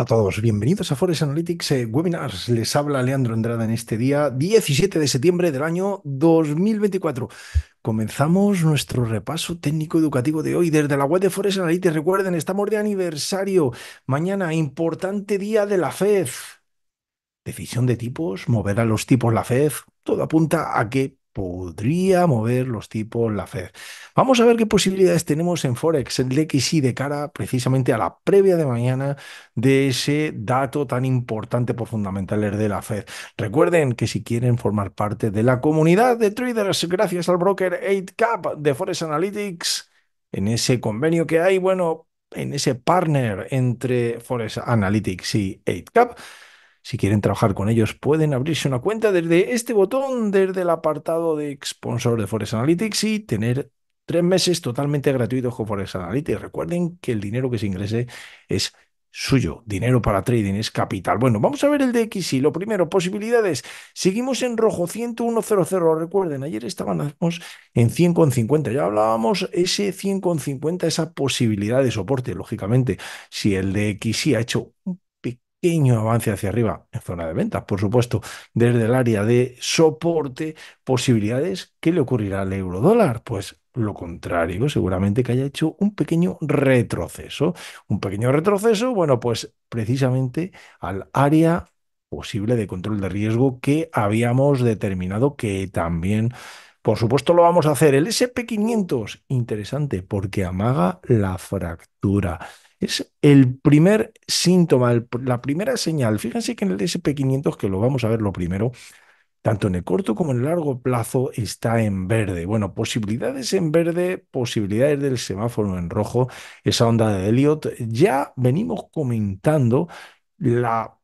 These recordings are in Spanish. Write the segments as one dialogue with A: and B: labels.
A: a todos, bienvenidos a Forest Analytics eh, Webinars. Les habla Leandro Andrada en este día 17 de septiembre del año 2024. Comenzamos nuestro repaso técnico educativo de hoy desde la web de Forest Analytics. Recuerden, estamos de aniversario. Mañana, importante día de la FED. Decisión de tipos, mover a los tipos la FED. Todo apunta a que podría mover los tipos la Fed. Vamos a ver qué posibilidades tenemos en Forex, en LXI, de cara precisamente a la previa de mañana de ese dato tan importante por fundamentales de la Fed. Recuerden que si quieren formar parte de la comunidad de traders, gracias al broker 8Cap de Forex Analytics, en ese convenio que hay, bueno, en ese partner entre Forex Analytics y 8Cap, si quieren trabajar con ellos, pueden abrirse una cuenta desde este botón, desde el apartado de sponsor de Forex Analytics y tener tres meses totalmente gratuitos con Forex Analytics. Recuerden que el dinero que se ingrese es suyo. Dinero para trading es capital. Bueno, vamos a ver el de DXI. Lo primero, posibilidades. Seguimos en rojo, 101.00. Recuerden, ayer estábamos en 100.50. Ya hablábamos ese 100.50, esa posibilidad de soporte. Lógicamente, si el de DXI ha hecho un pequeño avance hacia arriba en zona de ventas, por supuesto, desde el área de soporte, posibilidades, que le ocurrirá al euro dólar? Pues lo contrario, seguramente que haya hecho un pequeño retroceso. Un pequeño retroceso, bueno, pues precisamente al área posible de control de riesgo que habíamos determinado que también, por supuesto, lo vamos a hacer. El SP500, interesante, porque amaga la fractura. Es el primer síntoma, la primera señal. Fíjense que en el SP500, que lo vamos a ver lo primero, tanto en el corto como en el largo plazo está en verde. Bueno, posibilidades en verde, posibilidades del semáforo en rojo, esa onda de Elliot. Ya venimos comentando la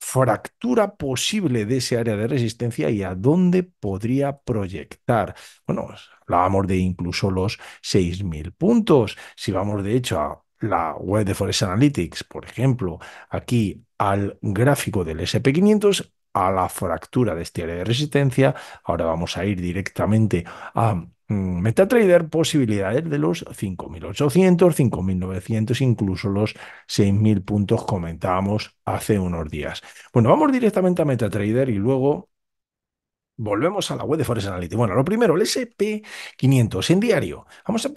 A: fractura posible de ese área de resistencia y a dónde podría proyectar. Bueno, hablábamos de incluso los 6.000 puntos. Si vamos de hecho a la web de Forest Analytics, por ejemplo, aquí al gráfico del SP500, a la fractura de este área de resistencia. Ahora vamos a ir directamente a mm, MetaTrader, posibilidades de los 5.800, 5.900, incluso los 6.000 puntos comentábamos hace unos días. Bueno, vamos directamente a MetaTrader y luego Volvemos a la web de Forest Analytics. Bueno, lo primero, el SP500 en diario. Vamos a,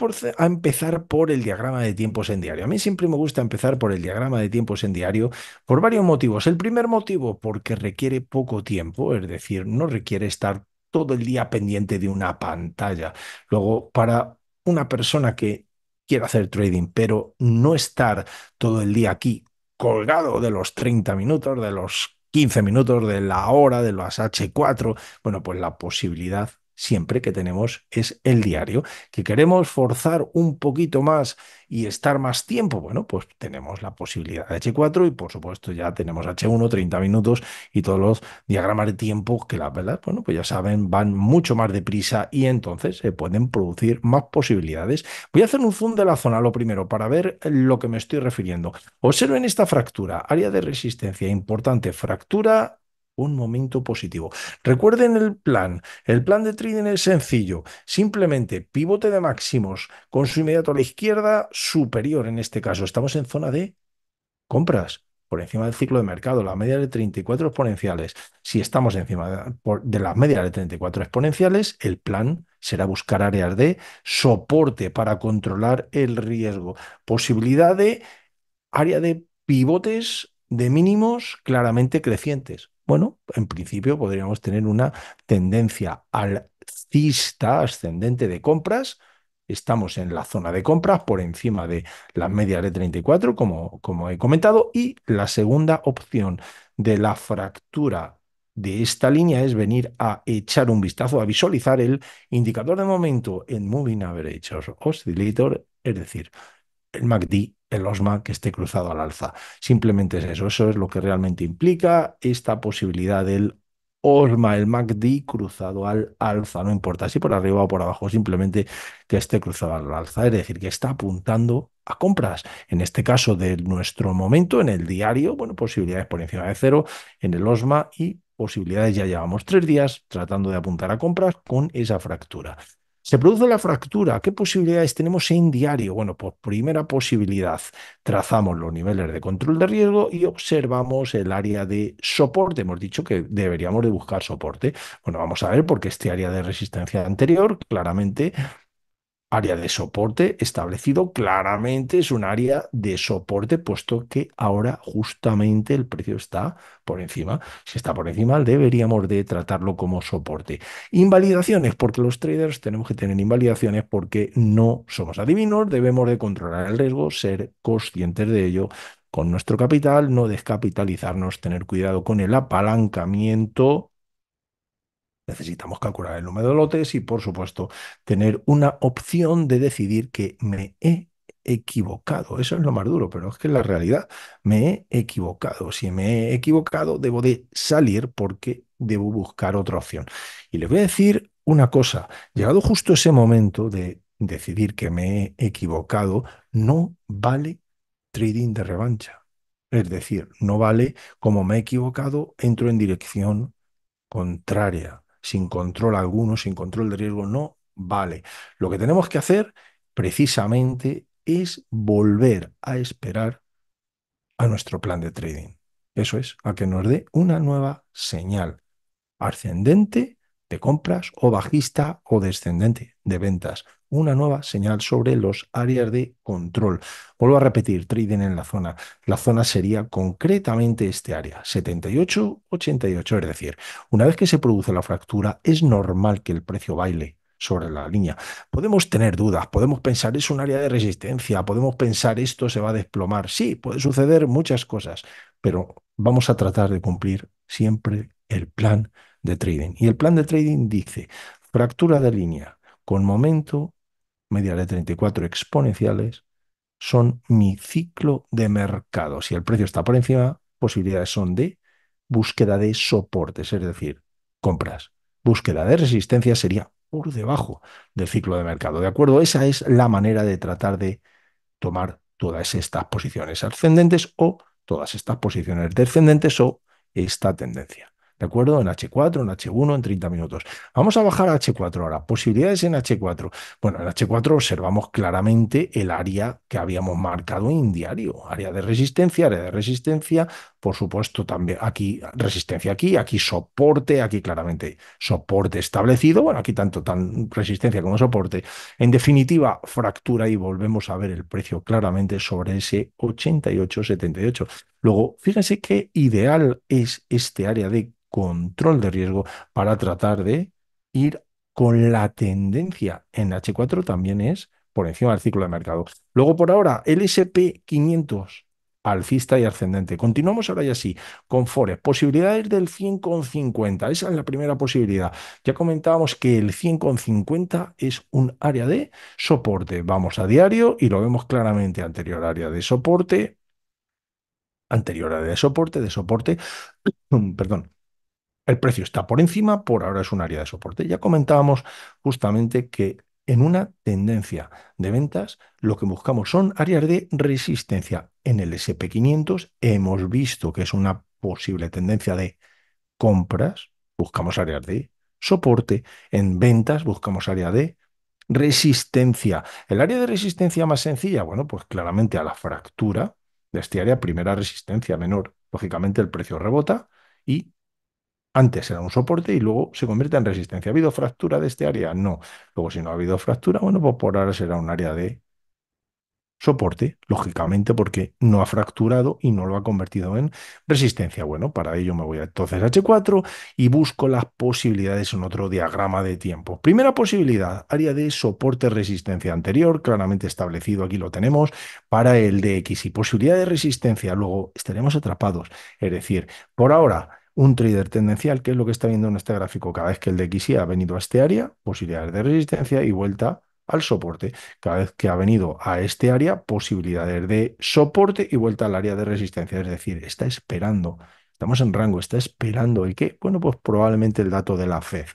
A: empezar por el diagrama de tiempos en diario. A mí siempre me gusta empezar por el diagrama de tiempos en diario por varios motivos. El primer motivo, porque requiere poco tiempo, es decir, no requiere estar todo el día pendiente de una pantalla. Luego, para una persona que quiere hacer trading, pero no estar todo el día aquí colgado de los 30 minutos, de los 15 minutos de la hora, de los H4, bueno, pues la posibilidad siempre que tenemos es el diario. Que queremos forzar un poquito más y estar más tiempo, bueno, pues tenemos la posibilidad de H4 y por supuesto ya tenemos H1, 30 minutos y todos los diagramas de tiempo que las velas, bueno, pues ya saben, van mucho más deprisa y entonces se pueden producir más posibilidades. Voy a hacer un zoom de la zona, lo primero, para ver lo que me estoy refiriendo. Observen esta fractura, área de resistencia importante, fractura un momento positivo. Recuerden el plan. El plan de trading es sencillo. Simplemente pivote de máximos con su inmediato a la izquierda superior. En este caso, estamos en zona de compras por encima del ciclo de mercado, la media de 34 exponenciales. Si estamos encima de la media de 34 exponenciales, el plan será buscar áreas de soporte para controlar el riesgo. Posibilidad de área de pivotes de mínimos claramente crecientes. Bueno, en principio podríamos tener una tendencia alcista ascendente de compras. Estamos en la zona de compras por encima de las medias de 34, como, como he comentado, y la segunda opción de la fractura de esta línea es venir a echar un vistazo, a visualizar el indicador de momento en Moving Average Oscillator, es decir, el MACD, el OSMA que esté cruzado al alza. Simplemente es eso, eso es lo que realmente implica esta posibilidad del OSMA, el MACD cruzado al alza, no importa si por arriba o por abajo, simplemente que esté cruzado al alza, es decir, que está apuntando a compras. En este caso de nuestro momento, en el diario, bueno, posibilidades por encima de cero en el OSMA y posibilidades ya llevamos tres días tratando de apuntar a compras con esa fractura. Se produce la fractura. ¿Qué posibilidades tenemos en diario? Bueno, pues primera posibilidad, trazamos los niveles de control de riesgo y observamos el área de soporte. Hemos dicho que deberíamos de buscar soporte. Bueno, vamos a ver porque este área de resistencia anterior claramente área de soporte establecido claramente es un área de soporte, puesto que ahora justamente el precio está por encima. Si está por encima, deberíamos de tratarlo como soporte. Invalidaciones, porque los traders tenemos que tener invalidaciones porque no somos adivinos, debemos de controlar el riesgo, ser conscientes de ello, con nuestro capital, no descapitalizarnos, tener cuidado con el apalancamiento necesitamos calcular el número de lotes y, por supuesto, tener una opción de decidir que me he equivocado. Eso es lo más duro, pero es que en la realidad me he equivocado. Si me he equivocado, debo de salir porque debo buscar otra opción. Y les voy a decir una cosa, llegado justo ese momento de decidir que me he equivocado, no vale trading de revancha. Es decir, no vale como me he equivocado, entro en dirección contraria sin control alguno, sin control de riesgo, no vale. Lo que tenemos que hacer precisamente es volver a esperar a nuestro plan de trading. Eso es, a que nos dé una nueva señal ascendente de compras o bajista o descendente de ventas una nueva señal sobre los áreas de control. Vuelvo a repetir, trading en la zona. La zona sería concretamente este área, 78-88, es decir, una vez que se produce la fractura, es normal que el precio baile sobre la línea. Podemos tener dudas, podemos pensar es un área de resistencia, podemos pensar esto se va a desplomar. Sí, puede suceder muchas cosas, pero vamos a tratar de cumplir siempre el plan de trading. Y el plan de trading dice fractura de línea con momento medias de 34 exponenciales son mi ciclo de mercado. Si el precio está por encima, posibilidades son de búsqueda de soportes, es decir, compras. Búsqueda de resistencia sería por debajo del ciclo de mercado. ¿De acuerdo? Esa es la manera de tratar de tomar todas estas posiciones ascendentes o todas estas posiciones descendentes o esta tendencia. ¿De acuerdo? En H4, en H1, en 30 minutos. Vamos a bajar a H4 ahora. Posibilidades en H4. Bueno, en H4 observamos claramente el área que habíamos marcado en diario. Área de resistencia, área de resistencia, por supuesto, también aquí resistencia aquí, aquí soporte, aquí claramente soporte establecido, bueno, aquí tanto tan resistencia como soporte. En definitiva, fractura y volvemos a ver el precio claramente sobre ese 88 Luego, fíjense qué ideal es este área de control de riesgo para tratar de ir con la tendencia en H4 también es por encima del ciclo de mercado. Luego, por ahora, el SP500 alcista y ascendente. Continuamos ahora y así con Forex. Posibilidades del 100,50. Esa es la primera posibilidad. Ya comentábamos que el 100,50 es un área de soporte. Vamos a diario y lo vemos claramente. Anterior área de soporte. Anterior área de soporte, de soporte. Perdón. El precio está por encima, por ahora es un área de soporte. Ya comentábamos justamente que en una tendencia de ventas, lo que buscamos son áreas de resistencia. En el SP500 hemos visto que es una posible tendencia de compras, buscamos áreas de soporte, en ventas buscamos área de resistencia. El área de resistencia más sencilla, bueno, pues claramente a la fractura de este área, primera resistencia menor, lógicamente el precio rebota y antes era un soporte y luego se convierte en resistencia. ¿Ha habido fractura de este área? No. Luego, si no ha habido fractura, bueno, pues por ahora será un área de soporte, lógicamente, porque no ha fracturado y no lo ha convertido en resistencia. Bueno, para ello me voy a entonces H4 y busco las posibilidades en otro diagrama de tiempo. Primera posibilidad, área de soporte-resistencia anterior, claramente establecido, aquí lo tenemos, para el de X y posibilidad de resistencia, luego estaremos atrapados. Es decir, por ahora un trader tendencial, que es lo que está viendo en este gráfico. Cada vez que el DXY ha venido a este área, posibilidades de resistencia y vuelta al soporte. Cada vez que ha venido a este área, posibilidades de soporte y vuelta al área de resistencia. Es decir, está esperando. Estamos en rango, está esperando. ¿Y qué? Bueno, pues probablemente el dato de la FED.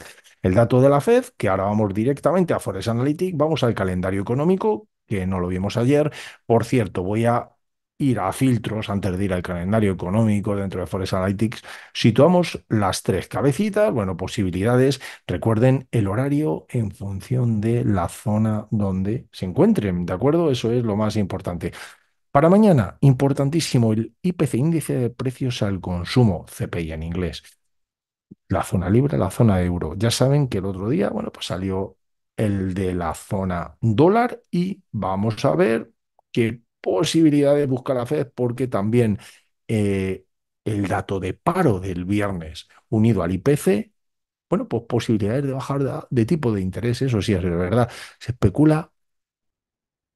A: El dato de la FED, que ahora vamos directamente a forest Analytics, vamos al calendario económico, que no lo vimos ayer. Por cierto, voy a ir a filtros antes de ir al calendario económico dentro de Forex Analytics, situamos las tres cabecitas, bueno, posibilidades. Recuerden el horario en función de la zona donde se encuentren, ¿de acuerdo? Eso es lo más importante. Para mañana, importantísimo el IPC, índice de precios al consumo, CPI en inglés. La zona libre, la zona euro. Ya saben que el otro día, bueno, pues salió el de la zona dólar y vamos a ver qué Posibilidad de buscar la FED porque también eh, el dato de paro del viernes unido al IPC, bueno, pues posibilidades de bajar de, de tipo de interés, eso sí es verdad. Se especula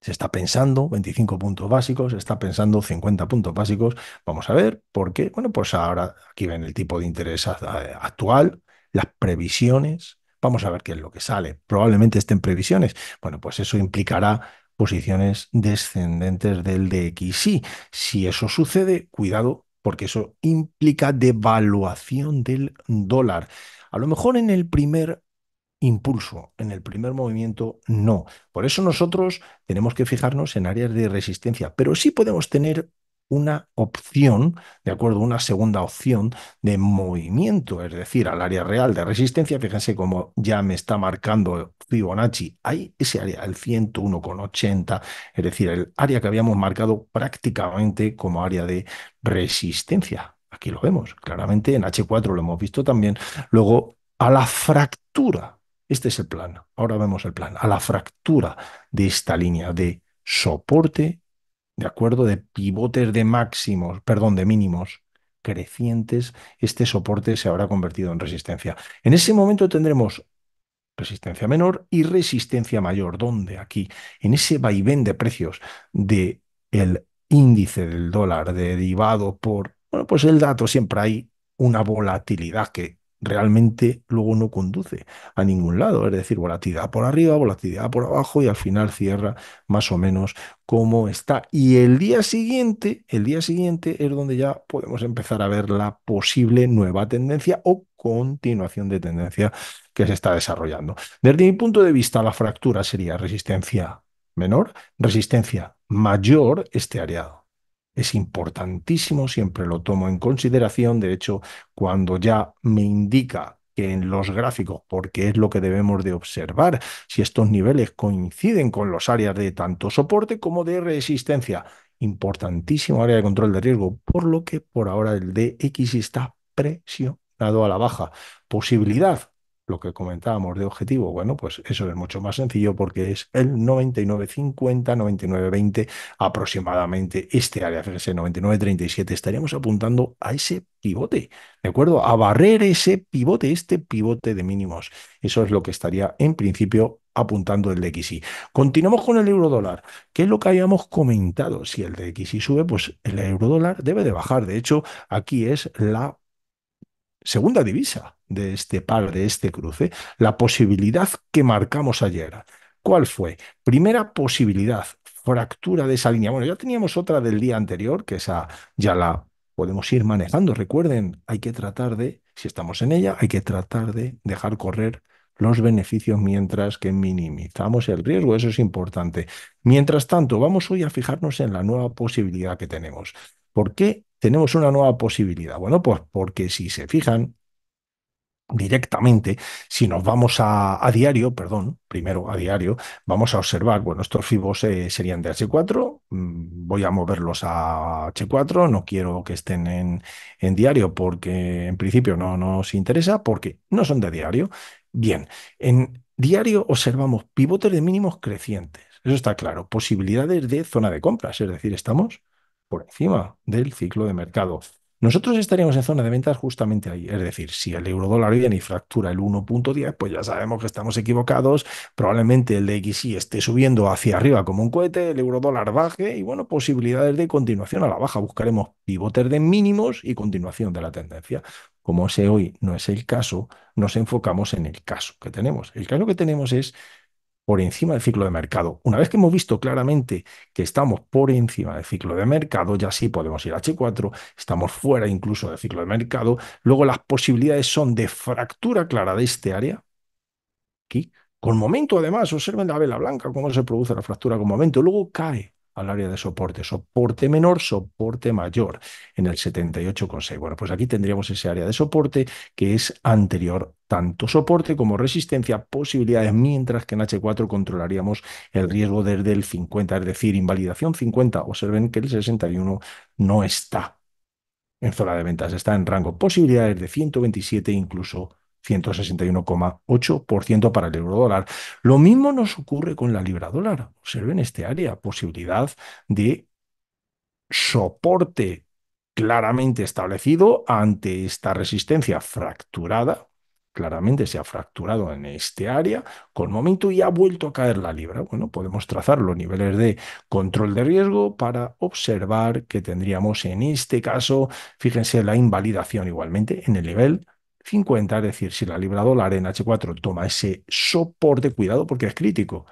A: se está pensando 25 puntos básicos, se está pensando 50 puntos básicos. Vamos a ver por qué. Bueno, pues ahora aquí ven el tipo de interés actual, las previsiones. Vamos a ver qué es lo que sale. Probablemente estén previsiones. Bueno, pues eso implicará posiciones descendentes del DXY. Si eso sucede, cuidado, porque eso implica devaluación del dólar. A lo mejor en el primer impulso, en el primer movimiento no. Por eso nosotros tenemos que fijarnos en áreas de resistencia, pero sí podemos tener una opción, de acuerdo, una segunda opción de movimiento, es decir, al área real de resistencia. Fíjense cómo ya me está marcando Fibonacci. Hay ese área, el 101,80, es decir, el área que habíamos marcado prácticamente como área de resistencia. Aquí lo vemos claramente, en H4 lo hemos visto también. Luego, a la fractura, este es el plan, ahora vemos el plan, a la fractura de esta línea de soporte ¿de acuerdo? De pivotes de máximos, perdón, de mínimos crecientes, este soporte se habrá convertido en resistencia. En ese momento tendremos resistencia menor y resistencia mayor, donde aquí, en ese vaivén de precios del el índice del dólar derivado por, bueno, pues el dato siempre hay una volatilidad que realmente luego no conduce a ningún lado. Es decir, volatilidad por arriba, volatilidad por abajo y al final cierra más o menos como está. Y el día siguiente, el día siguiente es donde ya podemos empezar a ver la posible nueva tendencia o continuación de tendencia que se está desarrollando. Desde mi punto de vista, la fractura sería resistencia menor, resistencia mayor este areado es importantísimo, siempre lo tomo en consideración. De hecho, cuando ya me indica que en los gráficos, porque es lo que debemos de observar, si estos niveles coinciden con los áreas de tanto soporte como de resistencia, importantísimo área de control de riesgo, por lo que por ahora el DX está presionado a la baja. Posibilidad lo que comentábamos de objetivo, bueno, pues eso es mucho más sencillo porque es el 9950, 9920 aproximadamente este área, fíjese, 9937, estaríamos apuntando a ese pivote, ¿de acuerdo? A barrer ese pivote, este pivote de mínimos. Eso es lo que estaría en principio apuntando el DXY. Continuamos con el euro dólar, que es lo que habíamos comentado. Si el DXY sube, pues el euro dólar debe de bajar. De hecho, aquí es la segunda divisa de este par, de este cruce, la posibilidad que marcamos ayer. ¿Cuál fue? Primera posibilidad, fractura de esa línea. Bueno, ya teníamos otra del día anterior, que esa ya la podemos ir manejando. Recuerden, hay que tratar de, si estamos en ella, hay que tratar de dejar correr los beneficios mientras que minimizamos el riesgo. Eso es importante. Mientras tanto, vamos hoy a fijarnos en la nueva posibilidad que tenemos. ¿Por qué tenemos una nueva posibilidad. Bueno, pues porque si se fijan directamente, si nos vamos a, diario, perdón, primero a diario, vamos a observar, bueno, estos fibos eh, serían de H4, mm, voy a moverlos a H4, no quiero que estén en, en diario porque en principio no nos interesa, porque no son de diario. Bien, en diario observamos pivotes de mínimos crecientes, eso está claro, posibilidades de zona de compras, es decir, estamos por encima del ciclo de mercado. Nosotros estaríamos en zona de ventas justamente ahí. Es decir, si el euro dólar viene y fractura el 1.10, pues ya sabemos que estamos equivocados. Probablemente el DXY esté subiendo hacia arriba como un cohete, el euro dólar baje y, bueno, posibilidades de continuación a la baja. Buscaremos pivotes de mínimos y continuación de la tendencia. Como ese hoy no es el caso, nos enfocamos en el caso que tenemos. El caso que tenemos es por encima del ciclo de mercado. Una vez que hemos visto claramente que estamos por encima del ciclo de mercado, ya sí podemos ir a H4, estamos fuera incluso del ciclo de mercado. Luego las posibilidades son de fractura clara de este área, aquí, con momento además, observen la vela blanca, cómo se produce la fractura con momento, luego cae al área de soporte. Soporte menor, soporte mayor en el 78,6. Bueno, pues aquí tendríamos ese área de soporte que es anterior tanto soporte como resistencia, posibilidades, mientras que en H4 controlaríamos el riesgo desde el 50, es decir, invalidación 50. Observen que el 61 no está en zona de ventas, está en rango posibilidades de 127 incluso 161,8% para el euro dólar. Lo mismo nos ocurre con la libra dólar. Observen este área, posibilidad de soporte claramente establecido ante esta resistencia fracturada. Claramente se ha fracturado en este área con momento y ha vuelto a caer la libra. Bueno, podemos trazar los niveles de control de riesgo para observar que tendríamos en este caso, fíjense la invalidación igualmente en el nivel 50, es decir, si la libra dólar en H4 toma ese soporte, cuidado porque es crítico.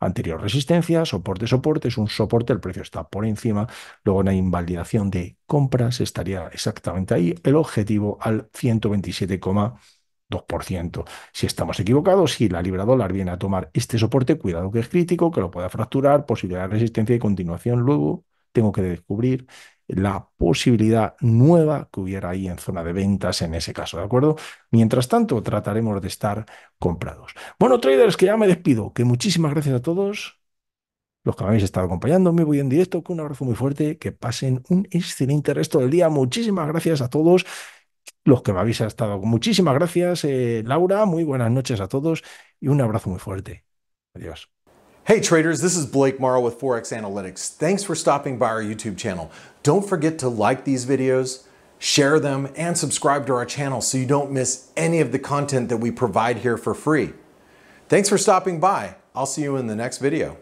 A: Anterior resistencia, soporte, soporte, es un soporte, el precio está por encima, luego una invalidación de compras estaría exactamente ahí, el objetivo al 127,2%. Si estamos equivocados, si la libra dólar viene a tomar este soporte, cuidado que es crítico, que lo pueda fracturar, posibilidad de resistencia y continuación luego tengo que descubrir la posibilidad nueva que hubiera ahí en zona de ventas en ese caso, ¿de acuerdo? Mientras tanto, trataremos de estar comprados. Bueno, traders, que ya me despido, que muchísimas gracias a todos los que me habéis estado acompañando. Me voy en directo con un abrazo muy fuerte, que pasen un excelente resto del día. Muchísimas gracias a todos los que me habéis estado. Muchísimas gracias, eh, Laura. Muy buenas noches a todos y un abrazo muy fuerte. Adiós. Hey traders, this is Blake Morrow with Forex Analytics. Thanks for stopping by our YouTube channel. Don't forget to like these videos, share them, and subscribe to our channel so you don't miss any of the content that we provide here for free. Thanks for stopping by. I'll see you in the next video.